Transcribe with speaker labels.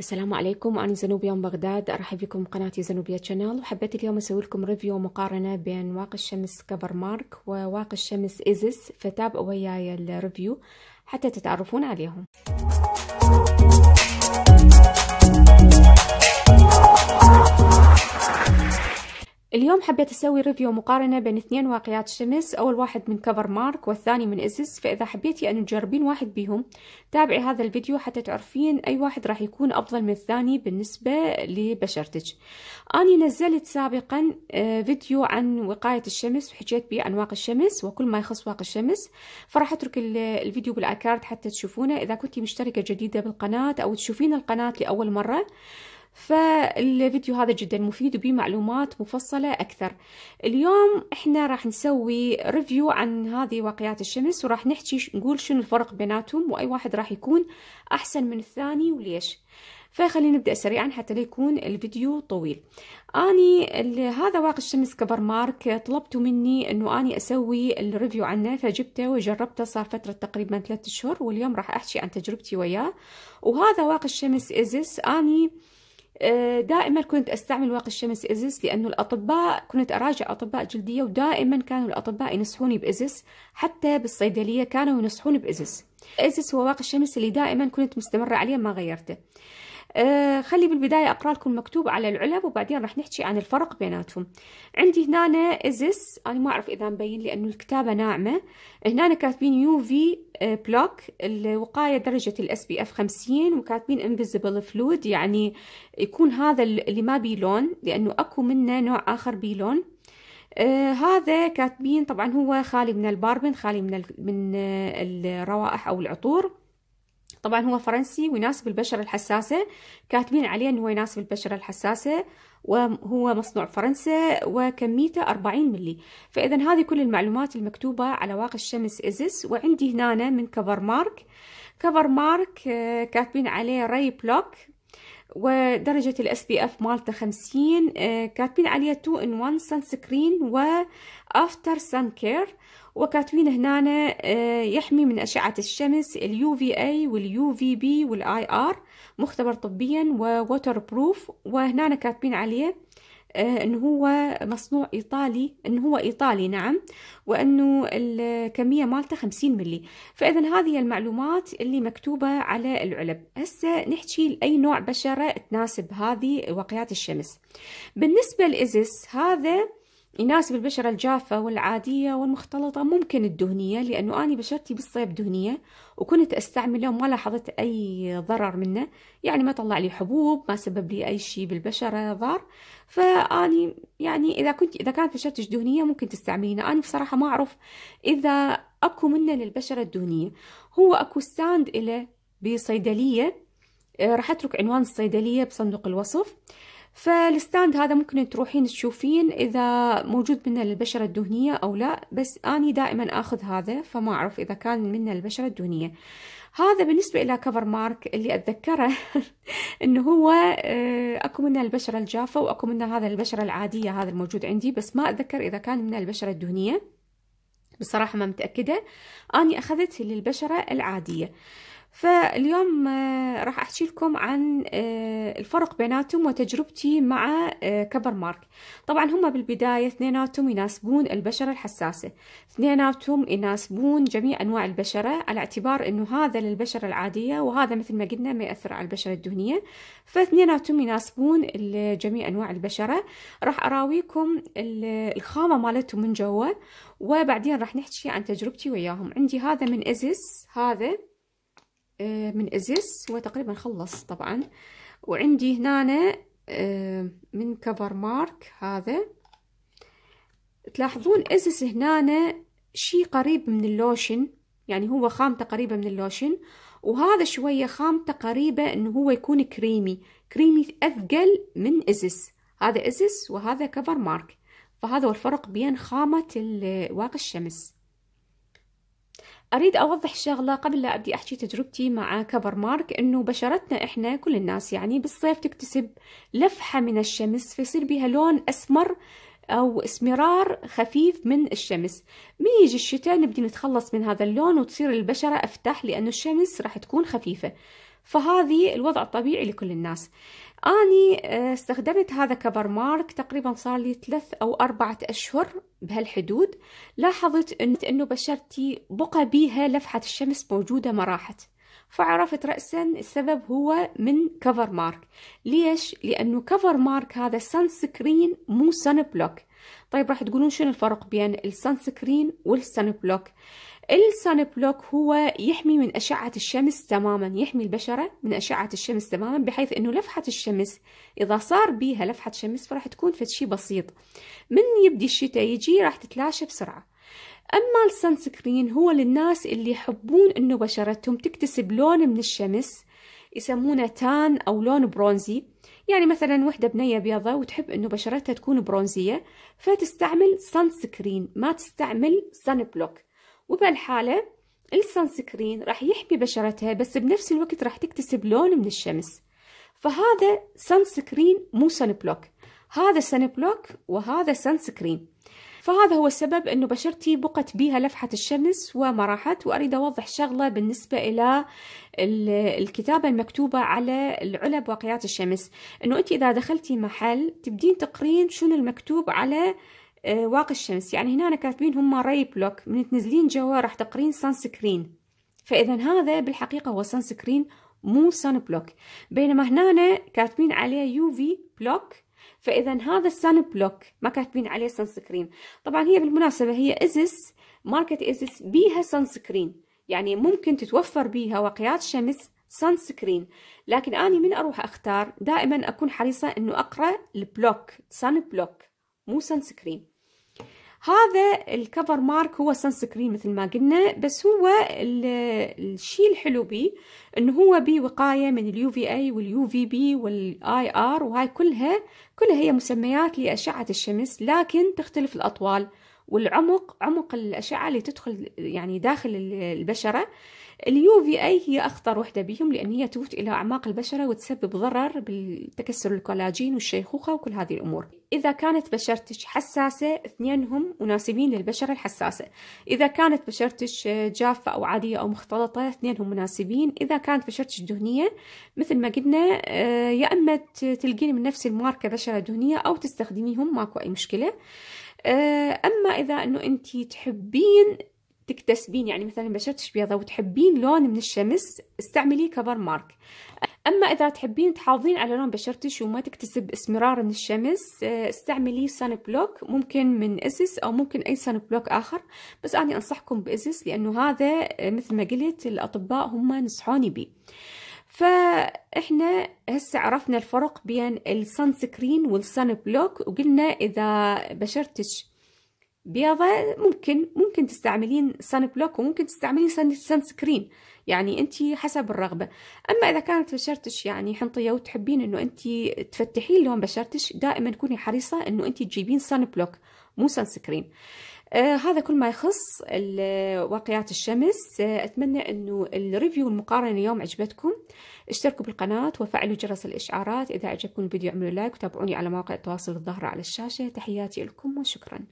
Speaker 1: السلام عليكم أنا زنوبيا من بغداد أرحب بكم قناتي زنوبيا تشانل وحبيت اليوم أسوي لكم ريفيو مقارنة بين واقي الشمس كبر مارك وواقي الشمس إيزس فتابعوا وياي الريفيو حتى تتعرفون عليهم اليوم حبيت أسوي ريفيو مقارنة بين اثنين واقيات شمس أول واحد من كفر مارك والثاني من إزز فإذا حبيتي يعني أن تجربين واحد بيهم تابعي هذا الفيديو حتى تعرفين أي واحد راح يكون أفضل من الثاني بالنسبة لبشرتك أني نزلت سابقا آه، فيديو عن وقاية الشمس وحكيت به عن واقي الشمس وكل ما يخص واقي الشمس فراح أترك الفيديو بالأكارد حتى تشوفونه إذا كنتي مشتركة جديدة بالقناة أو تشوفين القناة لأول مرة فالفيديو هذا جدا مفيد وبيه معلومات مفصلة أكثر اليوم إحنا راح نسوي ريفيو عن هذه واقعات الشمس وراح نحكي نقول شنو الفرق بيناتهم وأي واحد راح يكون أحسن من الثاني وليش فخلينا نبدأ سريعا حتى لا يكون الفيديو طويل أني هذا واقع الشمس كبر مارك طلبتوا مني أنه أني أسوي الريفيو عنه فجبته وجربته صار فترة تقريبا ثلاثة أشهر واليوم راح أحكي عن تجربتي وياه وهذا واقع الشمس إزس أني آه، دائما كنت استعمل واقي الشمس ازيس لانه الاطباء كنت اراجع اطباء جلديه ودائما كانوا الاطباء ينصحوني بازيس حتى بالصيدليه كانوا ينصحوني بازيس ازيس هو واقي الشمس اللي دائما كنت مستمره عليه ما غيرته آه، خلي بالبداية أقرأ لكم مكتوب على العلب وبعدين راح نحكي عن الفرق بيناتهم عندي هنا إزس أنا ما أعرف إذا مبين لأنه الكتابة ناعمة هنا كاتبين يو في بلوك الوقاية درجة الاس بي اف 50 وكاتبين انفيزيبل فلويد يعني يكون هذا اللي ما بيه لون لأنه أكو منه نوع آخر بيه لون آه هذا كاتبين طبعا هو خالي من الباربن خالي من من آه، الروائح او العطور طبعا هو فرنسي ويناسب البشرة الحساسة كاتبين عليه أنه هو يناسب البشرة الحساسة وهو مصنوع فرنسا وكميته 40 ملي فإذا هذه كل المعلومات المكتوبة على واقع الشمس إزس وعندي هنا من كفر مارك كفر مارك آه، كاتبين عليه ري بلوك ودرجة الاس بي اف مالته 50 آه، كاتبين عليه 2 ان 1 سان سكرين وافتر سان كير وكاتبين هنا آه، يحمي من أشعة الشمس اليو في اي واليو في بي والاي ار مختبر طبيا ووتر بروف وهنا كاتبين عليه آه، انه هو مصنوع ايطالي انه هو ايطالي نعم وانه الكميه مالته 50 ملي فاذا هذه المعلومات اللي مكتوبه على العلب هسه نحكي لاي نوع بشره تناسب هذه وقيات الشمس بالنسبه لازس هذا يناسب البشرة الجافة والعادية والمختلطة ممكن الدهنية لأنه أنا بشرتي بالصيف دهنية وكنت أستعمله وما لاحظت أي ضرر منه يعني ما طلع لي حبوب ما سبب لي أي شيء بالبشرة ضار فأني يعني إذا كنت إذا كانت بشرتك دهنية ممكن تستعملينه أنا بصراحة ما أعرف إذا أكو منه للبشرة الدهنية هو أكو ستاند إله بصيدلية آه، راح أترك عنوان الصيدلية بصندوق الوصف فالستاند هذا ممكن تروحين تشوفين اذا موجود منه البشرة الدهنية او لا بس اني دائما اخذ هذا فما اعرف اذا كان منه البشرة الدهنية هذا بالنسبة إلى كفر مارك اللي أتذكره إنه هو آه، أكو منه البشرة الجافة وأكو منه هذا البشرة العادية هذا الموجود عندي بس ما أتذكر إذا كان منه البشرة الدهنية بصراحة ما متأكدة أني أخذت للبشرة العادية فاليوم آه، راح احكي لكم عن آه، الفرق بيناتهم وتجربتي مع آه، كبر مارك طبعا هم بالبدايه اثنيناتهم يناسبون البشره الحساسه اثنيناتهم يناسبون جميع انواع البشره على اعتبار انه هذا للبشره العاديه وهذا مثل ما قلنا ما ياثر على البشره الدهنيه فاثنيناتهم يناسبون جميع انواع البشره راح اراويكم الخامه مالتهم من جوا وبعدين راح نحكي عن تجربتي وياهم عندي هذا من ازيس هذا آه، من ازيس وتقريبا خلص طبعا وعندي هنا آه، من كفر مارك هذا تلاحظون ازيس هنا شي قريب من اللوشن يعني هو خامته قريبة من اللوشن وهذا شوية خامته قريبة انه هو يكون كريمي كريمي اثقل من ازيس هذا ازيس وهذا كفر مارك فهذا هو الفرق بين خامة واقي الشمس أريد أوضح شغلة قبل لا أبدي أحكي تجربتي مع كبر مارك إنه بشرتنا إحنا كل الناس يعني بالصيف تكتسب لفحة من الشمس فيصير بها لون أسمر أو اسمرار خفيف من الشمس من يجي الشتاء نبدي نتخلص من هذا اللون وتصير البشرة أفتح لأنه الشمس راح تكون خفيفة فهذه الوضع الطبيعي لكل الناس أني آه، استخدمت هذا كبر مارك تقريبا صار لي ثلاث أو أربعة أشهر بهالحدود لاحظت أنه بشرتي بقى بيها لفحة الشمس موجودة ما راحت فعرفت رأسا السبب هو من كفر مارك ليش؟ لأنه كفر مارك هذا سان سكرين مو سان بلوك طيب راح تقولون شنو الفرق بين السان سكرين والسان بلوك السان بلوك هو يحمي من أشعة الشمس تماما يحمي البشرة من أشعة الشمس تماما بحيث أنه لفحة الشمس إذا صار بيها لفحة شمس فراح تكون شيء بسيط من يبدي الشتاء يجي راح تتلاشى بسرعة أما السان سكرين هو للناس اللي يحبون أنه بشرتهم تكتسب لون من الشمس يسمونه تان أو لون برونزي يعني مثلا وحدة بنية بيضة وتحب أنه بشرتها تكون برونزية فتستعمل سان سكرين ما تستعمل سان بلوك وبهالحالة السن سكرين راح يحمي بشرتها بس بنفس الوقت راح تكتسب لون من الشمس فهذا سن سكرين مو سن بلوك هذا سن بلوك وهذا سن سكرين فهذا هو السبب انه بشرتي بقت بيها لفحة الشمس وما راحت واريد اوضح شغلة بالنسبة الى الكتابة المكتوبة على العلب واقيات الشمس انه انت اذا دخلتي محل تبدين تقرين شنو المكتوب على آه، واقي الشمس يعني هنا كاتبين هم راي بلوك من تنزلين جوا راح تقرين سان سكرين فاذا هذا بالحقيقه هو سان سكرين مو سان بلوك بينما هنا كاتبين عليه يو في بلوك فاذا هذا السان بلوك ما كاتبين عليه سان سكرين طبعا هي بالمناسبه هي ازس ماركه ازس بيها سان سكرين يعني ممكن تتوفر بيها واقيات شمس سان سكرين لكن اني من اروح اختار دائما اكون حريصه انه اقرا البلوك سان بلوك مو سان سكرين هذا الكفر مارك هو سان سكرين مثل ما قلنا بس هو الشيء الحلو به انه هو بي وقايه من اليو في اي واليو في بي والاي ار وهاي كلها كلها هي مسميات لاشعه الشمس لكن تختلف الاطوال والعمق عمق الاشعه اللي تدخل يعني داخل البشره اليو في اي هي اخطر وحده بهم لان هي تفوت الى اعماق البشره وتسبب ضرر بالتكسر الكولاجين والشيخوخه وكل هذه الامور اذا كانت بشرتك حساسه اثنينهم مناسبين للبشره الحساسه اذا كانت بشرتك جافه او عاديه او مختلطه اثنينهم مناسبين اذا كانت بشرتك دهنيه مثل ما قلنا آه، يا اما تلقين من نفس الماركه بشره دهنيه او تستخدميهم ماكو اي مشكله آه، اما اذا انه انت تحبين تكتسبين يعني مثلا بشرتك بيضة وتحبين لون من الشمس استعمليه كفر مارك اما اذا تحبين تحافظين على لون بشرتك وما تكتسب اسمرار من الشمس آه، استعملي سان بلوك ممكن من اسس او ممكن اي سان بلوك اخر بس انا انصحكم باسس لانه هذا آه، مثل ما قلت الاطباء هم نصحوني به فاحنا هسه عرفنا الفرق بين السان سكرين والسان بلوك وقلنا اذا بشرتك بيضاء ممكن ممكن تستعملين سان بلوك وممكن تستعملين سان سكرين يعني انت حسب الرغبه اما اذا كانت بشرتك يعني حنطيه وتحبين انه انت تفتحين لون بشرتك دائما كوني حريصه انه انت تجيبين سان بلوك مو سان سكرين آه هذا كل ما يخص واقيات الشمس آه اتمنى انه الريفيو والمقارنه اليوم عجبتكم اشتركوا بالقناه وفعلوا جرس الاشعارات اذا عجبكم الفيديو اعملوا لايك وتابعوني على مواقع التواصل الظاهره على الشاشه تحياتي لكم وشكرا